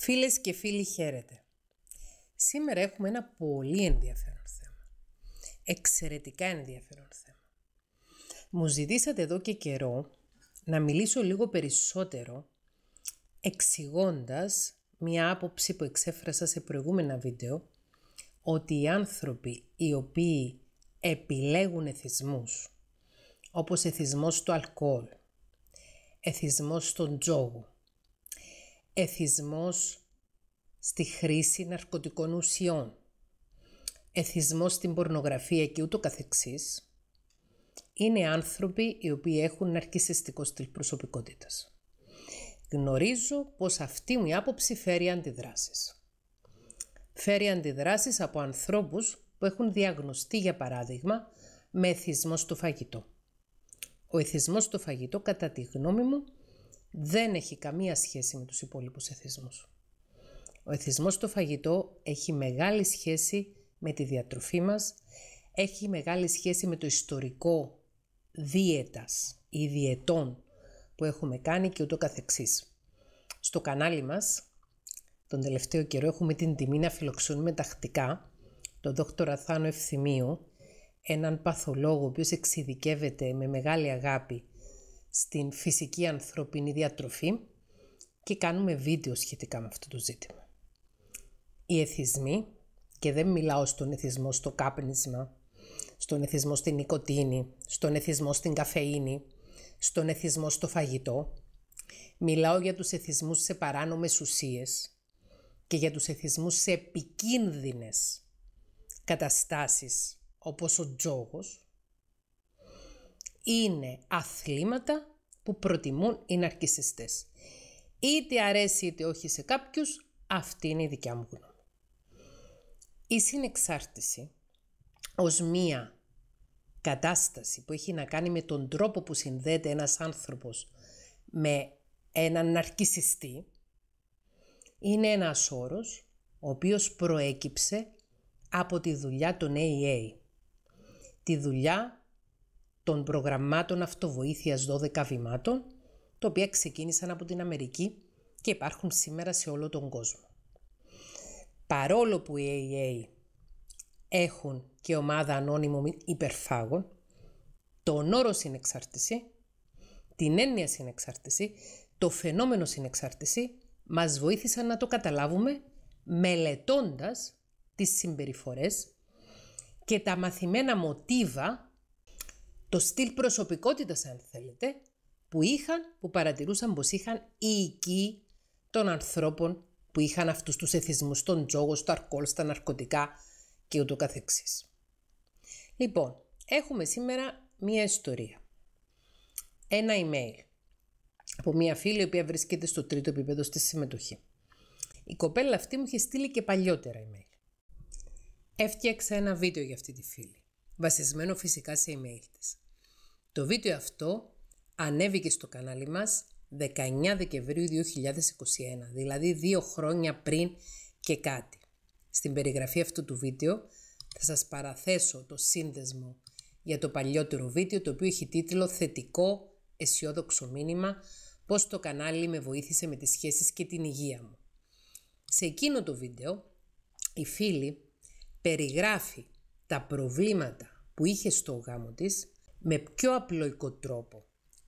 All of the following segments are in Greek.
Φίλες και φίλοι χαίρετε. Σήμερα έχουμε ένα πολύ ενδιαφέρον θέμα. Εξαιρετικά ενδιαφέρον θέμα. Μου ζητήσατε εδώ και καιρό να μιλήσω λίγο περισσότερο εξηγώντας μια άποψη που εξέφρασα σε προηγούμενα βίντεο ότι οι άνθρωποι οι οποίοι επιλέγουν εθισμούς όπως εθισμός στο αλκοόλ, εθισμός στον τζόγο, εθισμός στη χρήση ναρκωτικών ουσιών, εθισμός στην πορνογραφία και ούτω καθεξής, είναι άνθρωποι οι οποίοι έχουν ναρκισιστικό στυλ προσωπικότητας. Γνωρίζω πως αυτή μου η άποψη φέρει αντιδράσεις. Φέρει αντιδράσεις από ανθρώπους που έχουν διαγνωστεί, για παράδειγμα, με εθισμό στο φαγητό. Ο εθισμός στο φαγητό, κατά τη γνώμη μου, δεν έχει καμία σχέση με τους υπόλοιπους εθισμούς. Ο εθισμός στο φαγητό έχει μεγάλη σχέση με τη διατροφή μας, έχει μεγάλη σχέση με το ιστορικό δίαιτας ή διαιτών που έχουμε κάνει και ούτω καθεξής. Στο κανάλι μας, τον τελευταίο καιρό, έχουμε την τιμή να φιλοξενούμε τακτικά τον Δ. Αθάνο Ευθυμίου, έναν παθολόγο ο οποίος εξειδικεύεται με μεγάλη αγάπη στην φυσική ανθρωπινή διατροφή και κάνουμε βίντεο σχετικά με αυτό το ζήτημα. Οι εθισμοί, και δεν μιλάω στον εθισμό στο κάπνισμα, στον εθισμό στην νοικοτήνη, στον εθισμό στην καφεΐνη, στον εθισμό στο φαγητό. Μιλάω για τους εθισμούς σε παράνομες ουσίες και για τους εθισμούς σε επικίνδυνες καταστάσεις όπως ο τζόγος, είναι αθλήματα που προτιμούν οι ναρκισιστές. Είτε αρέσει είτε όχι σε κάποιους, αυτή είναι η δικιά μου γνώμη. Η συνεξάρτηση ως μία κατάσταση που έχει να κάνει με τον τρόπο που συνδέεται ένας άνθρωπος με έναν ναρκισιστή είναι ένας όρος ο οποίος προέκυψε από τη δουλειά των AA. Τη δουλειά των προγραμμάτων αυτοβοήθειας 12 βημάτων, τα οποία ξεκίνησαν από την Αμερική και υπάρχουν σήμερα σε όλο τον κόσμο. Παρόλο που οι AA έχουν και ομάδα ανώνυμων υπερφάγων, τον όρο συνεξάρτηση, την έννοια συνεξάρτηση, το φαινόμενο συνεξάρτηση, μας βοήθησαν να το καταλάβουμε μελετώντας τις συμπεριφορές και τα μαθημένα μοτίβα το στυλ προσωπικότητας αν θέλετε, που είχαν, που παρατηρούσαν πώ είχαν οι οικοί των ανθρώπων που είχαν αυτούς τους εθισμούς τον τζόγο, στο αρκόλ, στα ναρκωτικά και ούτω καθεξής. Λοιπόν, έχουμε σήμερα μία ιστορία. Ένα email από μία φίλη η οποία βρίσκεται στο τρίτο επίπεδο στη συμμετοχή. Η κοπέλα αυτή μου είχε στείλει και παλιότερα email. Έφτιαξα ένα βίντεο για αυτή τη φίλη βασισμένο φυσικά σε email της. Το βίντεο αυτό ανέβηκε στο κανάλι μας 19 Δεκεμβρίου 2021, δηλαδή δύο χρόνια πριν και κάτι. Στην περιγραφή αυτού του βίντεο θα σας παραθέσω το σύνδεσμο για το παλιότερο βίντεο το οποίο έχει τίτλο «Θετικό αισιόδοξο μήνυμα πώς το κανάλι με βοήθησε με τις σχέσεις και την υγεία μου». Σε εκείνο το βίντεο η φίλη περιγράφει τα προβλήματα που είχε στο γάμο της με πιο απλοϊκό τρόπο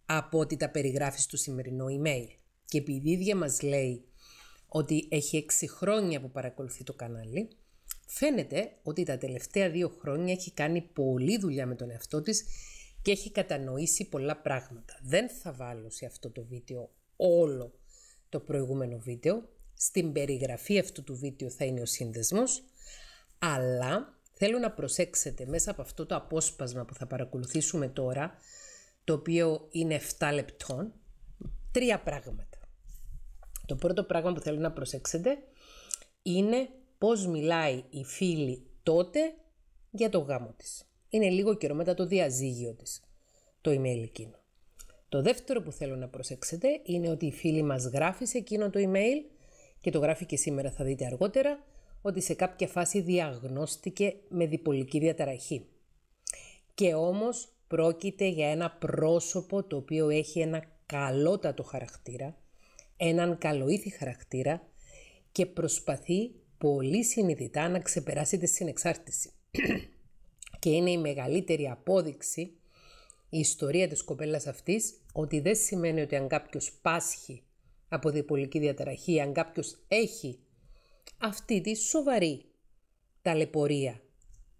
από ότι τα περιγράφεις στο σημερινό email. Και επειδή η ίδια μας λέει ότι έχει 6 χρόνια που παρακολουθεί το κανάλι, φαίνεται ότι τα τελευταία δύο χρόνια έχει κάνει πολλή δουλειά με τον εαυτό της και έχει κατανοήσει πολλά πράγματα. Δεν θα βάλω σε αυτό το βίντεο όλο το προηγούμενο βίντεο. Στην περιγραφή αυτού του βίντεο θα είναι ο σύνδεσμος, αλλά Θέλω να προσέξετε μέσα από αυτό το απόσπασμα που θα παρακολουθήσουμε τώρα, το οποίο είναι 7 λεπτών, τρία πράγματα. Το πρώτο πράγμα που θέλω να προσέξετε είναι πώς μιλάει η φίλη τότε για το γάμο της. Είναι λίγο καιρό μετά το διαζύγιο της, το email εκείνο. Το δεύτερο που θέλω να προσέξετε είναι ότι η φίλη μας γράφει σε εκείνο το email και το γράφει και σήμερα θα δείτε αργότερα ότι σε κάποια φάση διαγνώστηκε με διπολική διαταραχή. Και όμως πρόκειται για ένα πρόσωπο το οποίο έχει ένα καλότατο χαρακτήρα, έναν καλοήθη χαρακτήρα και προσπαθεί πολύ συνειδητά να ξεπεράσει τη συνεξάρτηση. και είναι η μεγαλύτερη απόδειξη η ιστορία της κοπέλας αυτής ότι δεν σημαίνει ότι αν κάποιος πάσχει από διπολική διαταραχή, αν κάποιος έχει αυτή τη σοβαρή ταλαιπωρία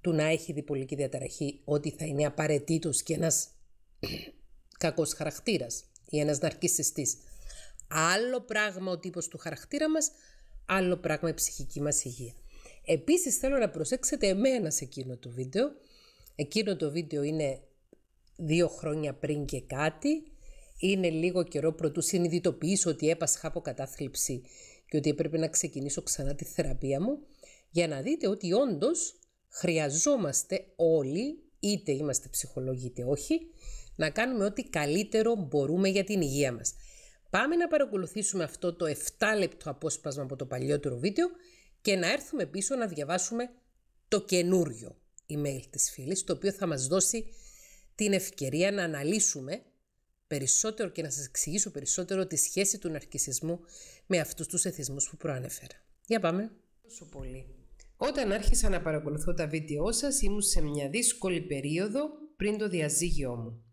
του να έχει διπολική διαταραχή ότι θα είναι απαραίτητος και ένας κακός χαρακτήρας ή ένας ναρκισιστής. Άλλο πράγμα ο τύπος του χαρακτήρα μας, άλλο πράγμα η ψυχική μας υγεία. Επίσης θέλω να προσέξετε εμένα σε εκείνο το βίντεο. Εκείνο το βίντεο είναι δύο χρόνια πριν και κάτι. Είναι λίγο καιρό πρωτού συνειδητοποιήσω ότι έπασχα από κατάθλιψη και ότι έπρεπε να ξεκινήσω ξανά τη θεραπεία μου για να δείτε ότι όντως χρειαζόμαστε όλοι, είτε είμαστε ψυχολόγοι είτε όχι, να κάνουμε ό,τι καλύτερο μπορούμε για την υγεία μας. Πάμε να παρακολουθήσουμε αυτό το 7 λεπτό απόσπασμα από το παλιότερο βίντεο και να έρθουμε πίσω να διαβάσουμε το καινούριο email της φίλης, το οποίο θα μας δώσει την ευκαιρία να αναλύσουμε περισσότερο και να σας εξηγήσω περισσότερο τη σχέση του ναρκισισμού με αυτούς τους εθισμούς που προανέφερα. Για πάμε. Πόσο πολύ. Όταν άρχισα να παρακολουθώ τα βίντεό σας ήμουν σε μια δύσκολη περίοδο πριν το διαζύγιό μου.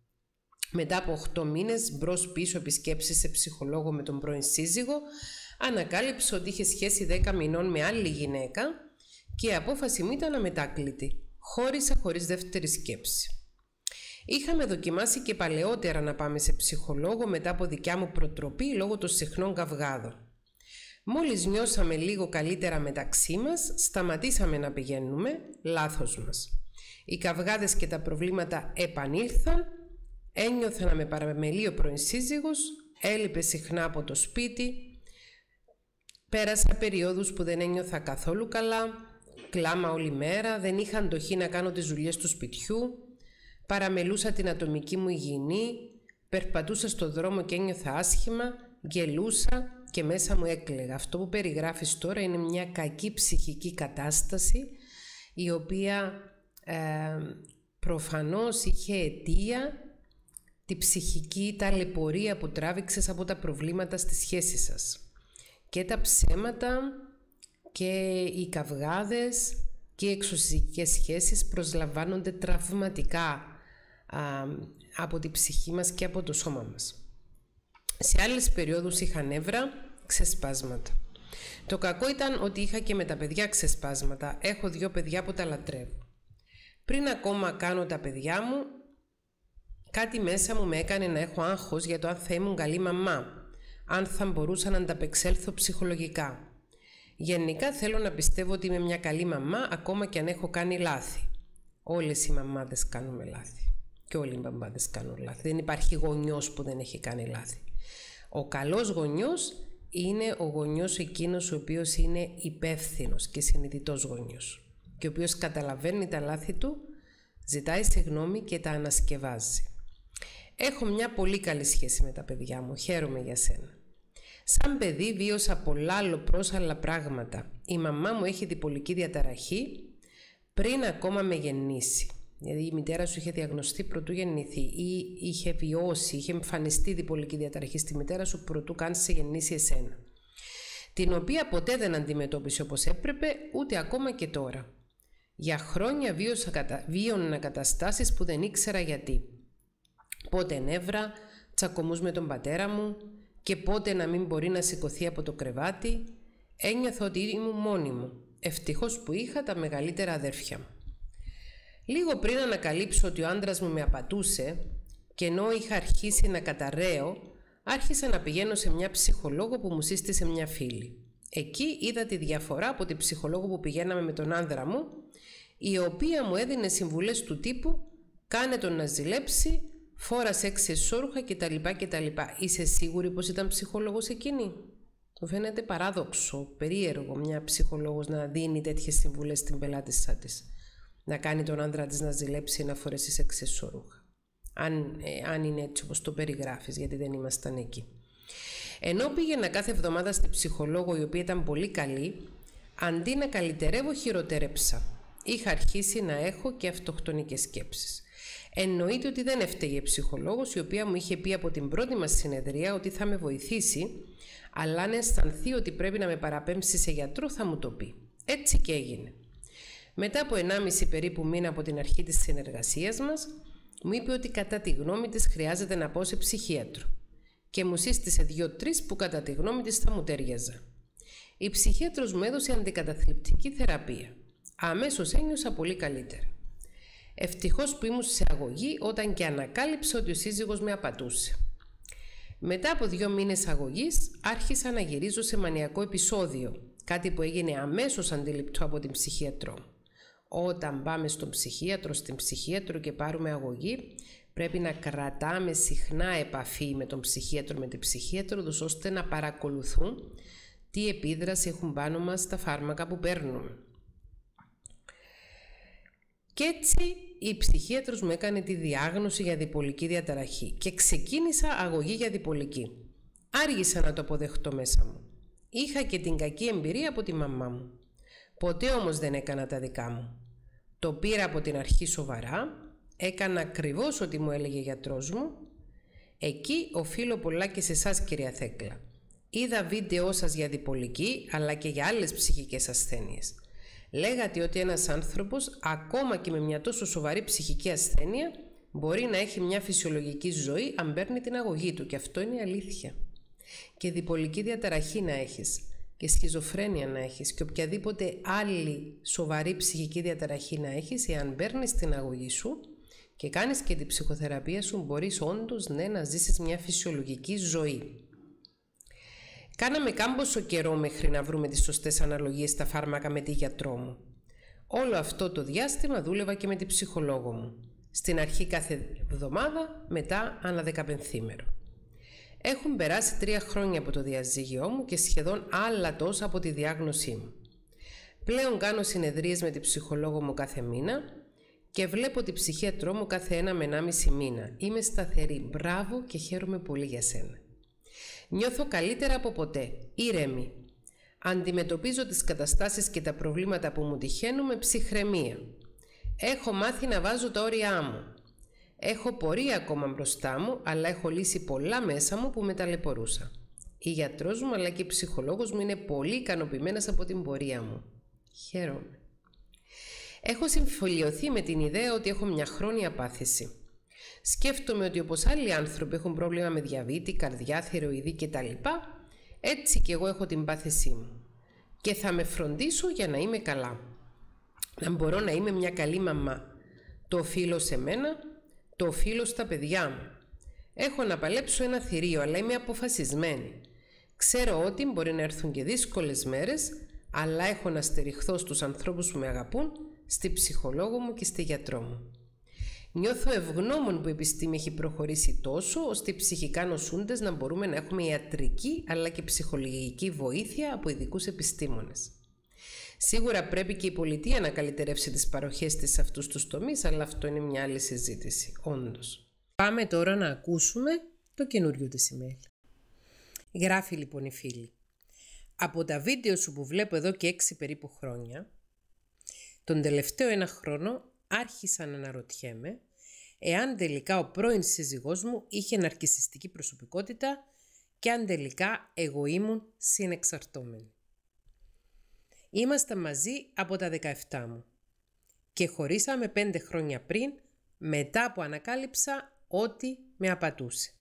Μετά από 8 μήνες μπρος-πίσω επισκέψει σε ψυχολόγο με τον πρώην σύζυγο, ανακάλυψε ότι είχε σχέση 10 μηνών με άλλη γυναίκα και η απόφαση μου ήταν αμετάκλητη. Χώρισα χωρίς δεύτερη σκέψη. Είχαμε δοκιμάσει και παλαιότερα να πάμε σε ψυχολόγο μετά από δικιά μου προτροπή λόγω των συχνών καυγάδων. Μόλις νιώσαμε λίγο καλύτερα μεταξύ μας, σταματήσαμε να πηγαίνουμε, λάθος μας. Οι καυγάδες και τα προβλήματα επανήλθαν, ένιωθα να με παραμελεί ο πρώην σύζυγος, έλειπε συχνά από το σπίτι, πέρασα περιόδους που δεν ένιωθα καθόλου καλά, κλάμα όλη μέρα, δεν είχα αντοχή να κάνω τις δουλειές του σπιτιού, Παραμελούσα την ατομική μου υγιεινή, περπατούσα στο δρόμο και ένιωθα άσχημα, γελούσα και μέσα μου έκλαιγα. Αυτό που περιγράφεις τώρα είναι μια κακή ψυχική κατάσταση η οποία ε, προφανώς είχε αιτία τη ψυχική ταλαιπωρία που τράβηξες από τα προβλήματα στη σχέση σας. Και τα ψέματα και οι καυγάδες και οι εξωσυζυγικές σχέσεις προσλαμβάνονται τραυματικά από την ψυχή μας και από το σώμα μας. Σε άλλες περιόδους είχα νεύρα, ξεσπάσματα. Το κακό ήταν ότι είχα και με τα παιδιά ξεσπάσματα. Έχω δύο παιδιά που τα λατρεύω. Πριν ακόμα κάνω τα παιδιά μου, κάτι μέσα μου με έκανε να έχω άγχος για το αν θα ήμουν καλή μαμά, αν θα μπορούσα να ανταπεξέλθω ψυχολογικά. Γενικά θέλω να πιστεύω ότι είμαι μια καλή μαμά ακόμα και αν έχω κάνει λάθη. Όλες οι μαμάδες κάνουμε λάθη. Και όλοι οι μπαμπάδες κάνουν λάθη. Δεν υπάρχει γονιός που δεν έχει κάνει λάθη. Ο καλός γονιός είναι ο γονιός εκείνος ο οποίος είναι υπεύθυνος και συνειδητός γονιός. Και ο οποίος καταλαβαίνει τα λάθη του, ζητάει συγγνώμη και τα ανασκευάζει. Έχω μια πολύ καλή σχέση με τα παιδιά μου. Χαίρομαι για σένα. Σαν παιδί βίωσα πολλά άλλα πράγματα. Η μαμά μου έχει διπολική διαταραχή πριν ακόμα με γεννήσει. Δηλαδή η μητέρα σου είχε διαγνωστεί πρωτού γεννηθεί ή είχε βιώσει, είχε εμφανιστεί διπολική διαταραχή στη μητέρα σου πρωτού καν σε γεννήσει εσένα. Την οποία ποτέ δεν αντιμετώπισε όπως έπρεπε, ούτε ακόμα και τώρα. Για χρόνια βίωσα, κατα... βίωνα καταστάσεις που δεν ήξερα γιατί. Πότε νεύρα, τσακωμούς με τον πατέρα μου και πότε να μην μπορεί να σηκωθεί από το κρεβάτι, ένιωθα ότι ήμουν μόνη μου. Ευτυχώς που είχα τα μεγαλύτερα αδέρφια μου. Λίγο πριν ανακαλύψω ότι ο άντρας μου με απατούσε και ενώ είχα αρχίσει να καταραίω, άρχισα να πηγαίνω σε μια ψυχολόγο που μου σύστησε μια φίλη. Εκεί είδα τη διαφορά από την ψυχολόγο που πηγαίναμε με τον άνδρα μου, η οποία μου έδινε συμβουλές του τύπου «Κάνε τον να ζηλέψει», «Φόρασε έξι εσόρουχα» κτλ. κτλ. Είσαι σίγουρη πως ήταν ψυχολόγος εκείνη? Μου φαίνεται παράδοξο, περίεργο μια ψυχολόγος να δίνει τέτοιες συμβουλές στην πελάτη της να κάνει τον άντρα της να ζηλέψει να φορέσει σε Αν, ε, αν είναι έτσι όπως το περιγράφεις, γιατί δεν ήμασταν εκεί. Ενώ πήγαινα κάθε εβδομάδα στη ψυχολόγο η οποία ήταν πολύ καλή, αντί να καλυτερεύω χειροτερέψα. Είχα αρχίσει να έχω και αυτοκτονικές σκέψεις. Εννοείται ότι δεν έφταιγε ψυχολόγος η οποία μου είχε πει από την πρώτη μας συνεδρία ότι θα με βοηθήσει, αλλά αν αισθανθεί ότι πρέπει να με παραπέμψει σε γιατρό θα μου το πει. Έτσι και έγινε. Μετά από 1,5 περίπου μήνα από την αρχή της συνεργασίας μας, μου είπε ότι κατά τη γνώμη της χρειάζεται να πάω σε ψυχίατρο και μου σύστησε δύο-τρεις που κατά τη γνώμη της θα μου τέριαζα. Η ψυχίατρος μου έδωσε αντικαταθλιπτική θεραπεία. Αμέσως ένιωσα πολύ καλύτερα. Ευτυχώς που ήμουν σε αγωγή όταν και ανακάλυψε ότι ο σύζυγος με απατούσε. Μετά από δύο μήνες αγωγής άρχισα να γυρίζω σε μανιακό επεισόδιο, κάτι που έγινε αμέσως αντιληπτό από την ψυχίατρό όταν πάμε στον ψυχίατρο, στην ψυχίατρο και πάρουμε αγωγή, πρέπει να κρατάμε συχνά επαφή με τον ψυχίατρο, με την ψυχίατρο, ώστε να παρακολουθούν τι επίδραση έχουν πάνω μας τα φάρμακα που παίρνουν. Και έτσι η ψυχίατρος μου έκανε τη διάγνωση για διπολική διαταραχή και ξεκίνησα αγωγή για διπολική. Άργησα να το αποδεχτώ μέσα μου. Είχα και την κακή εμπειρία από τη μαμά μου. Ποτέ όμως δεν έκανα τα δικά μου. Το πήρα από την αρχή σοβαρά, έκανα ακριβώς ό,τι μου έλεγε γιατρός μου. Εκεί οφείλω πολλά και σε εσάς κυρία Θέκλα. Είδα βίντεό σας για διπολική αλλά και για άλλες ψυχικές ασθένειες. Λέγατε ότι ένας άνθρωπος ακόμα και με μια τόσο σοβαρή ψυχική ασθένεια μπορεί να έχει μια φυσιολογική ζωή αν παίρνει την αγωγή του και αυτό είναι αλήθεια. Και διπολική διαταραχή να έχεις, και σχιζοφρένεια να έχεις και οποιαδήποτε άλλη σοβαρή ψυχική διαταραχή να έχεις, εάν παίρνεις την αγωγή σου και κάνεις και την ψυχοθεραπεία σου, μπορείς όντως ναι, να ζήσεις μια φυσιολογική ζωή. Κάναμε κάμποσο καιρό μέχρι να βρούμε τις σωστές αναλογίες στα φάρμακα με τη γιατρό μου. Όλο αυτό το διάστημα δούλευα και με την ψυχολόγο μου. Στην αρχή κάθε εβδομάδα, μετά ανά έχουν περάσει τρία χρόνια από το διαζύγιο μου και σχεδόν άλλα τόσα από τη διάγνωσή μου. Πλέον κάνω συνεδρίες με την ψυχολόγο μου κάθε μήνα και βλέπω την ψυχίατρό μου κάθε ένα με ένα μισή μήνα. Είμαι σταθερή. Μπράβο και χαίρομαι πολύ για σένα. Νιώθω καλύτερα από ποτέ. Ήρεμη. Αντιμετωπίζω τις καταστάσεις και τα προβλήματα που μου τυχαίνουν με ψυχραιμία. Έχω μάθει να βάζω τα όρια μου. Έχω πορεία ακόμα μπροστά μου, αλλά έχω λύσει πολλά μέσα μου που με ταλαιπωρούσα. Η γιατρός μου αλλά και η ψυχολόγος μου είναι πολύ ικανοποιημένα από την πορεία μου. Χαίρομαι. Έχω συμφιλειωθεί με την ιδέα ότι έχω μια χρόνια πάθηση. Σκέφτομαι ότι όπως άλλοι άνθρωποι έχουν πρόβλημα με διαβήτη, καρδιά, θηροειδή κτλ. Έτσι και εγώ έχω την πάθησή μου. Και θα με φροντίσω για να είμαι καλά. Να μπορώ να είμαι μια καλή μαμά. Το οφείλω σε μένα το οφείλω στα παιδιά μου. Έχω να παλέψω ένα θηρίο, αλλά είμαι αποφασισμένη. Ξέρω ότι μπορεί να έρθουν και δύσκολες μέρες, αλλά έχω να στηριχθώ στους ανθρώπους που με αγαπούν, στη ψυχολόγο μου και στη γιατρό μου. Νιώθω ευγνώμων που η επιστήμη έχει προχωρήσει τόσο, ώστε οι ψυχικά νοσούντες να μπορούμε να έχουμε ιατρική αλλά και ψυχολογική βοήθεια από ειδικούς επιστήμονες. Σίγουρα πρέπει και η πολιτεία να καλυτερεύσει τις παροχές της σε αυτούς τους τομείς, αλλά αυτό είναι μια άλλη συζήτηση, όντως. Πάμε τώρα να ακούσουμε το καινούριο της email. Γράφει λοιπόν η φίλη. Από τα βίντεο σου που βλέπω εδώ και έξι περίπου χρόνια, τον τελευταίο ένα χρόνο άρχισα να αναρωτιέμαι εάν τελικά ο πρώην σύζυγός μου είχε ναρκισιστική προσωπικότητα και αν τελικά εγώ ήμουν συνεξαρτώμενη. Είμαστε μαζί από τα 17 μου. Και χωρίσαμε 5 χρόνια πριν, μετά που ανακάλυψα ότι με απατούσε.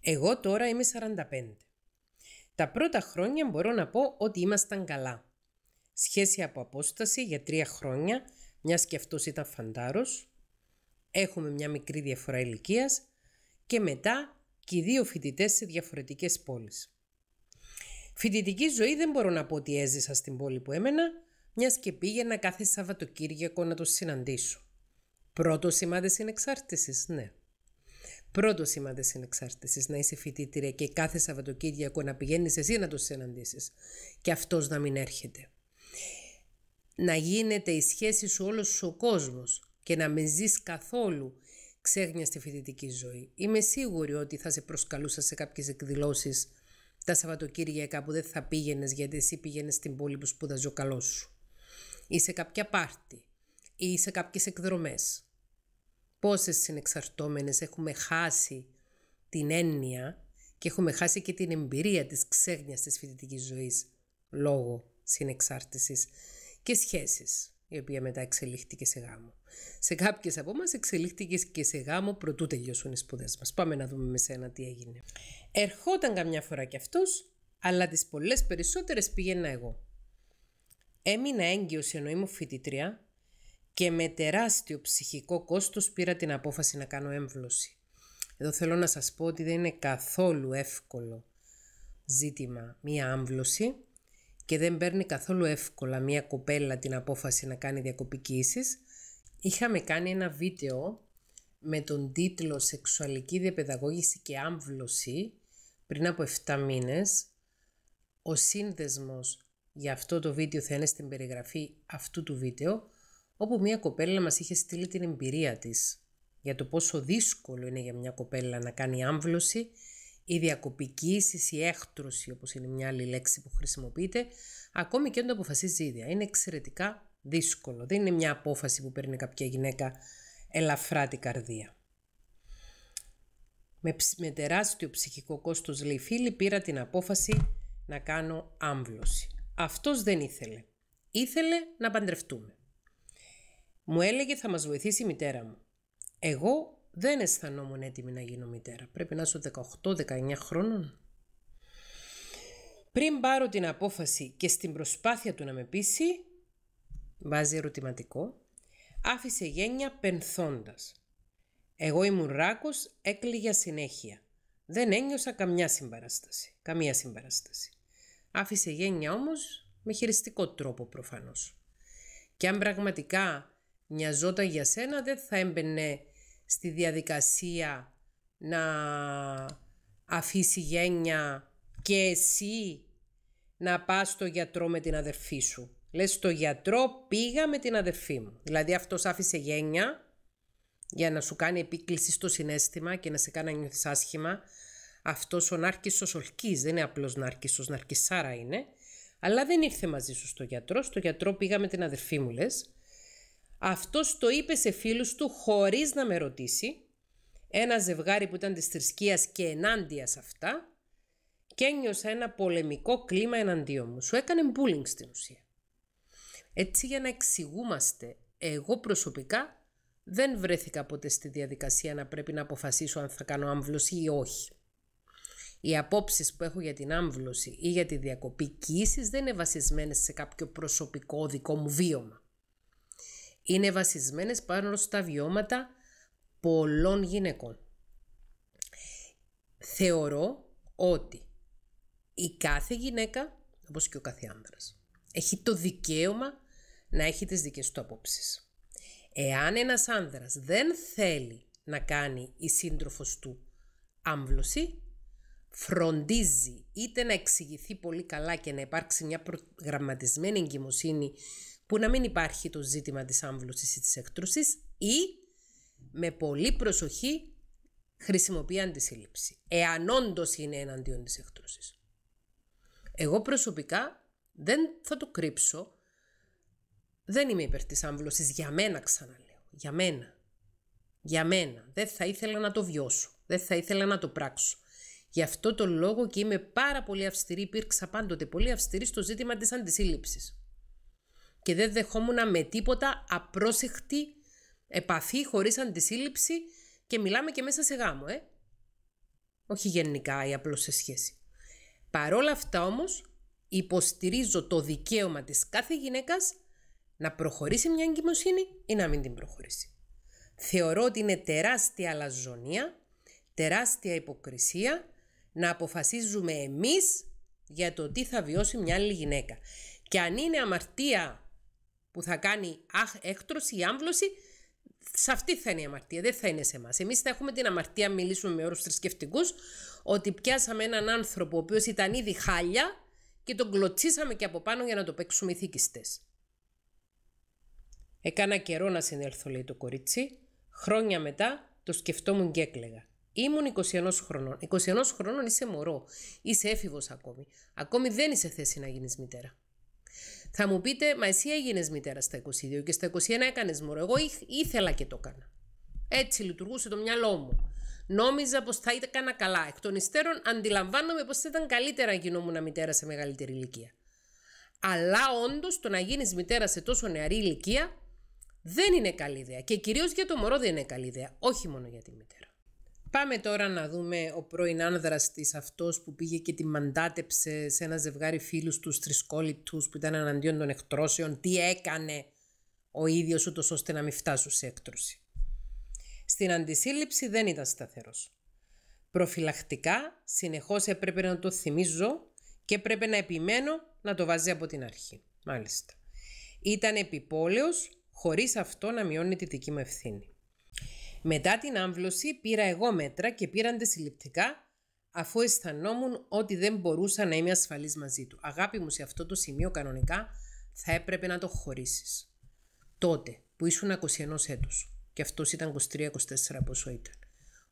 Εγώ τώρα είμαι 45. Τα πρώτα χρόνια μπορώ να πω ότι ήμασταν καλά. Σχέση από απόσταση για τρία χρόνια, μιας και αυτός ήταν φαντάρος. Έχουμε μια μικρή διαφορά ηλικίας και μετά και οι δύο φοιτητές σε διαφορετικές πόλεις. Φοιτητική ζωή δεν μπορώ να πω ότι έζησα στην πόλη που έμενα, μιας και πήγαινα κάθε Σαββατοκύριακο να το συναντήσω. Πρώτο σημάδι συνεξάρτησης, ναι. Πρώτο σημάδι συνεξάρτησης να είσαι φοιτήτρια και κάθε Σαββατοκύριακο να πηγαίνεις εσύ να το συναντήσεις και αυτός να μην έρχεται. Να γίνεται η σχέση σου όλος ο κόσμος και να με ζεις καθόλου ξέγνια στη φοιτητική ζωή. Είμαι σίγουρη ότι θα σε προσκαλούσα σε κάποιες εκδηλώσεις τα Σαββατοκύριακα που δεν θα πήγαινες γιατί εσύ πήγαινες στην πόλη που σπούδαζε ο καλός σου. Ή σε κάποια πάρτι. Ή σε κάποιες εκδρομές. Πόσες συνεξαρτώμενες έχουμε χάσει την έννοια και έχουμε χάσει και την εμπειρία της ξέγνιας της φοιτητικής ζωής λόγω συνεξάρτησης και σχέσεις η οποία μετά εξελίχθηκε σε γάμο. Σε κάποιες από μας εξελίχθηκε και σε γάμο προτού τελειώσουν οι σπουδές μας. Πάμε να δούμε με σένα τι έγινε. Ερχόταν καμιά φορά κι αυτός, αλλά τις πολλές περισσότερες πήγαινα εγώ. Έμεινα έγκυος ενώ μου φοιτητρία και με τεράστιο ψυχικό κόστος πήρα την απόφαση να κάνω έμβλωση. Εδώ θέλω να σας πω ότι δεν είναι καθόλου εύκολο ζήτημα μία άμβλωση και δεν παίρνει καθόλου εύκολα μια κοπέλα την απόφαση να κάνει διακοπική είχαμε κάνει ένα βίντεο με τον τίτλο «Σεξουαλική διαπαιδαγώγηση και άμβλωση» πριν από 7 μήνες. Ο σύνδεσμος για αυτό το βίντεο θα είναι στην περιγραφή αυτού του βίντεο, όπου μια κοπέλα μας είχε στείλει την εμπειρία της για το πόσο δύσκολο είναι για μια κοπέλα να κάνει άμβλωση η διακοπική η έχτρωση, όπως είναι μια άλλη λέξη που χρησιμοποιείται, ακόμη και όταν το αποφασίζει η ίδια. Είναι εξαιρετικά δύσκολο. Δεν είναι μια απόφαση που παίρνει κάποια γυναίκα ελαφρά την καρδία. Με, με τεράστιο ψυχικό κόστος λέει φίλη, πήρα την απόφαση να κάνω άμβλωση. Αυτός δεν ήθελε. Ήθελε να παντρευτούμε. Μου έλεγε θα μας βοηθήσει η μητέρα μου. Εγώ δεν αισθανόμουν έτοιμη να γίνω μητέρα. Πρέπει να είσαι 18-19 χρόνων. Πριν πάρω την απόφαση και στην προσπάθεια του να με πείσει, βάζει ερωτηματικό, άφησε γένια πενθώντας. Εγώ ήμουν ράκος, έκλειγε συνέχεια. Δεν ένιωσα καμιά συμπαράσταση. Καμία συμπαράσταση. Άφησε γένια όμως με χειριστικό τρόπο προφανώς. Και αν πραγματικά νοιαζόταν για σένα δεν θα έμπαινε στη διαδικασία να αφήσει γένια και εσύ να πας στο γιατρό με την αδερφή σου. Λες στο γιατρό πήγα με την αδερφή μου. Δηλαδή αυτός άφησε γένια για να σου κάνει επίκληση στο συνέστημα και να σε κάνει να άσχημα. Αυτός ο νάρκισος ολκής δεν είναι απλός νάρκισσος, νάρκισάρα είναι. Αλλά δεν ήρθε μαζί σου στο γιατρό. Στο γιατρό πήγα με την αδερφή μου λες. Αυτός το είπε σε φίλους του χωρίς να με ρωτήσει. Ένα ζευγάρι που ήταν της θρησκείας και ενάντια σε αυτά. Και ένιωσα ένα πολεμικό κλίμα εναντίον μου. Σου έκανε bullying στην ουσία. Έτσι για να εξηγούμαστε, εγώ προσωπικά δεν βρέθηκα ποτέ στη διαδικασία να πρέπει να αποφασίσω αν θα κάνω άμβλωση ή όχι. Οι απόψεις που έχω για την άμβλωση ή για τη διακοπή κοίησης δεν είναι βασισμένες σε κάποιο προσωπικό δικό μου βίωμα είναι βασισμένες πάνω στα βιώματα πολλών γυναικών. Θεωρώ ότι η κάθε γυναίκα, όπως και ο κάθε άνδρας, έχει το δικαίωμα να έχει τις δικές του απόψεις. Εάν ένας άνδρας δεν θέλει να κάνει η σύντροφος του άμβλωση, φροντίζει είτε να εξηγηθεί πολύ καλά και να υπάρξει μια προγραμματισμένη εγκυμοσύνη που να μην υπάρχει το ζήτημα της άμβλωσης ή της έκτρωσης ή με πολύ προσοχή χρησιμοποιεί αντισύλληψη, εάν όντως είναι εναντίον της έκτρωσης. Εγώ προσωπικά δεν θα το κρύψω, δεν είμαι υπέρ της άμβλωσης, για μένα ξαναλέω, για μένα. Για μένα. Δεν θα ήθελα να το βιώσω. Δεν θα ήθελα να το πράξω. Γι' αυτό το λόγο και είμαι πάρα πολύ αυστηρή, υπήρξα πάντοτε πολύ αυστηρή στο ζήτημα της αντισύλληψης και δεν δεχόμουν με τίποτα απρόσεχτη επαφή χωρίς αντισύλληψη και μιλάμε και μέσα σε γάμο, ε. Όχι γενικά ή απλώς σε σχέση. Παρόλα αυτά όμως υποστηρίζω το δικαίωμα της κάθε γυναίκας να προχωρήσει μια εγκυμοσύνη ή να μην την προχωρήσει. Θεωρώ ότι είναι τεράστια λαζονία, τεράστια υποκρισία να αποφασίζουμε εμείς για το τι θα βιώσει μια άλλη γυναίκα. Και αν είναι αμαρτία που θα κάνει αχ, έκτρωση ή άμβλωση, σε αυτή θα είναι η αμαρτία, δεν θα είναι σε εμάς. Εμείς θα έχουμε την αμαρτία, μιλήσουμε με όρους θρησκευτικούς, ότι πιάσαμε έναν άνθρωπο ο οποίος ήταν ήδη χάλια και τον κλωτσίσαμε και από πάνω για να το παίξουμε ηθίκιστε. Έκανα καιρό να συνέλθω, λέει το κορίτσι. Χρόνια μετά το σκεφτόμουν και έκλαιγα. Ήμουν 21 χρονών. 21 χρονών είσαι μωρό. Είσαι έφηβος ακόμη. Ακόμη δεν είσαι θέση να γίνεις μητέρα. Θα μου πείτε, μα εσύ έγινες μητέρα στα 22 και στα 21 έκανες μωρό. Εγώ ήθελα και το έκανα. Έτσι λειτουργούσε το μυαλό μου. Νόμιζα πως θα έκανα καλά. Εκ των υστέρων αντιλαμβάνομαι πως ήταν καλύτερα να γινόμουν μητέρα σε μεγαλύτερη ηλικία. Αλλά όντως το να γίνεις μητέρα σε τόσο νεαρή ηλικία δεν είναι καλή ιδέα. Και κυρίως για το μωρό δεν είναι καλή ιδέα. Όχι μόνο για τη μητέρα. Πάμε τώρα να δούμε ο πρώην της, αυτός που πήγε και τη μαντάτεψε σε ένα ζευγάρι φίλους τους τρισκόλητους που ήταν εναντίον των εκτρώσεων. Τι έκανε ο ίδιος ούτως ώστε να μην φτάσουν σε έκτρωση. Στην αντισύλληψη δεν ήταν σταθερός. Προφυλακτικά συνεχώς έπρεπε να το θυμίζω και έπρεπε να επιμένω να το βάζει από την αρχή. Μάλιστα. Ήταν επιπόλαιος χωρίς αυτό να μειώνει τη δική μου ευθύνη. Μετά την άμβλωση πήρα εγώ μέτρα και πήραν τα συλληπτικά αφού αισθανόμουν ότι δεν μπορούσα να είμαι ασφαλής μαζί του. Αγάπη μου, σε αυτό το σημείο κανονικά θα έπρεπε να το χωρίσεις. Τότε που ήσουν 21 έτους και αυτο ηταν ήταν 23-24 πόσο ήταν.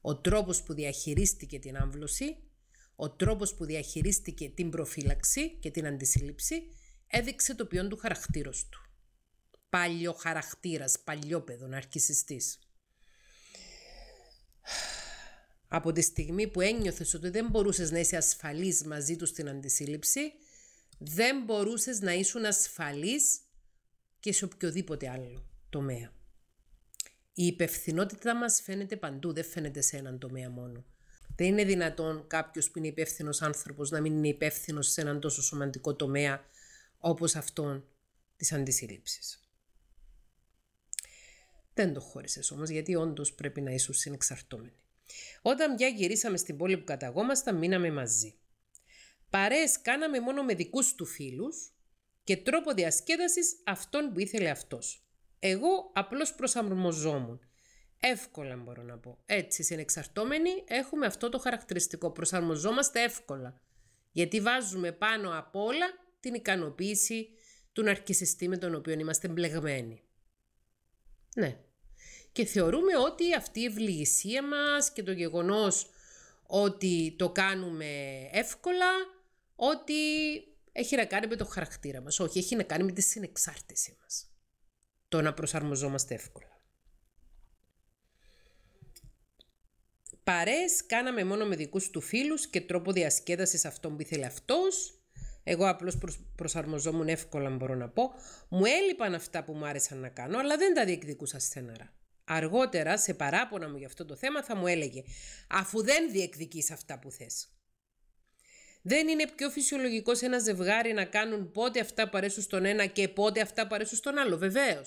Ο τρόπος που διαχειρίστηκε την άμβλωση, ο τρόπος που διαχειρίστηκε την προφύλαξη και την αντισύλληψη έδειξε το ποιόν του χαρακτήρος του. Παλιό χαρακτήρας, παιδό, ναρκισιστής από τη στιγμή που ένιωθες ότι δεν μπορούσες να είσαι ασφαλής μαζί τους στην αντισύλληψη, δεν μπορούσες να ήσουν ασφαλής και σε οποιοδήποτε άλλο τομέα. Η υπευθυνότητα μας φαίνεται παντού, δεν φαίνεται σε έναν τομέα μόνο. Δεν είναι δυνατόν κάποιος που είναι υπεύθυνος άνθρωπος να μην είναι υπεύθυνος σε έναν τόσο σημαντικό τομέα όπως αυτόν της αντισύλληψης. Δεν το χώρισες όμως, γιατί όντως πρέπει να είσαι συνεξαρτώμενη. Όταν πια γυρίσαμε στην πόλη που καταγόμασταν, μείναμε μαζί. Παρέ, κάναμε μόνο με δικούς του φίλους και τρόπο διασκέδασης αυτόν που ήθελε αυτός. Εγώ απλώς προσαρμοζόμουν. Εύκολα μπορώ να πω. Έτσι, συνεξαρτώμενοι έχουμε αυτό το χαρακτηριστικό. Προσαρμοζόμαστε εύκολα. Γιατί βάζουμε πάνω απ' όλα την ικανοποίηση του ναρκισιστή με τον οποίο είμαστε μπλεγμένοι. Ναι, και θεωρούμε ότι αυτή η ευληγησία μας και το γεγονός ότι το κάνουμε εύκολα, ότι έχει να κάνει με το χαρακτήρα μας. Όχι, έχει να κάνει με τη συνεξάρτησή μας. Το να προσαρμοζόμαστε εύκολα. Παρές κάναμε μόνο με δικούς του φίλους και τρόπο διασκέδασης αυτόν που ήθελε αυτός. Εγώ απλώς προσαρμοζόμουν εύκολα μπορώ να πω. Μου έλειπαν αυτά που μου άρεσαν να κάνω, αλλά δεν τα διεκδικούσα στεναρά αργότερα σε παράπονα μου για αυτό το θέμα θα μου έλεγε «Αφού δεν διεκδικείς αυτά που θες». Δεν είναι πιο φυσιολογικό σε ένα ζευγάρι να κάνουν πότε αυτά που αρέσουν στον ένα και πότε αυτά που αρέσουν στον άλλο. Βεβαίω.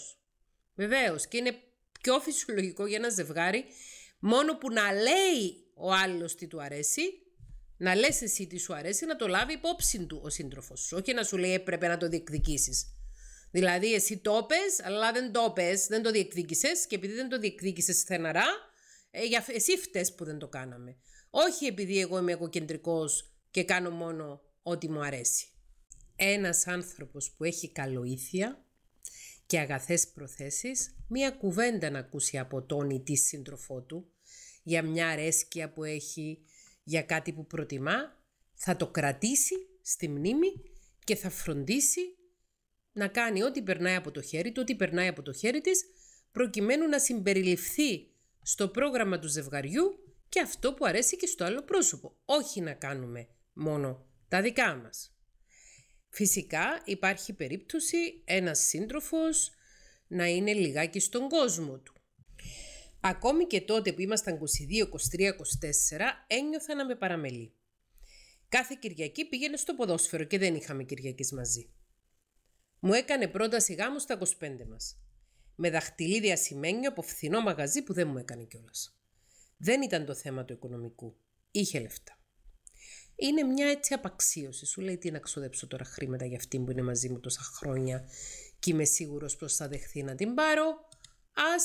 Βεβαίω. Και είναι πιο φυσιολογικό για ένα ζευγάρι μόνο που να λέει ο άλλος τι του αρέσει, να λες εσύ τι σου αρέσει, να το λάβει υπόψη του ο σύντροφος σου. Όχι να σου λέει έπρεπε να το διεκδικήσεις. Δηλαδή, εσύ το πες, αλλά δεν το πες, δεν το διεκδίκησες και επειδή δεν το διεκδίκησες στεναρά, ε, εσύ φτες που δεν το κάναμε. Όχι επειδή εγώ είμαι εγωκεντρικός και κάνω μόνο ό,τι μου αρέσει. Ένας άνθρωπος που έχει καλοήθεια και αγαθές προθέσεις, μία κουβέντα να ακούσει από τον ή τη σύντροφό του για μια αρέσκεια που έχει, για κάτι που προτιμά, θα το κρατήσει στη μνήμη και θα φροντίσει να κάνει ό,τι περνάει από το χέρι του, ό,τι περνάει από το χέρι της, προκειμένου να συμπεριληφθεί στο πρόγραμμα του ζευγαριού και αυτό που αρέσει και στο άλλο πρόσωπο. Όχι να κάνουμε μόνο τα δικά μας. Φυσικά υπάρχει περίπτωση ένας σύντροφος να είναι λιγάκι στον κόσμο του. Ακόμη και τότε που ήμασταν 22, 23, 24 ένιωθα να με παραμελεί. Κάθε Κυριακή πήγαινε στο ποδόσφαιρο και δεν είχαμε Κυριακής μαζί. Μου έκανε πρόταση γάμου στα 25 μας. Με δαχτυλίδια σημαίνει από φθηνό μαγαζί που δεν μου έκανε κιόλας. Δεν ήταν το θέμα του οικονομικού. Είχε λεφτά. Είναι μια έτσι απαξίωση. Σου λέει τι να ξοδέψω τώρα χρήματα για αυτήν που είναι μαζί μου τόσα χρόνια και είμαι σίγουρος πώ θα δεχθεί να την πάρω. Ας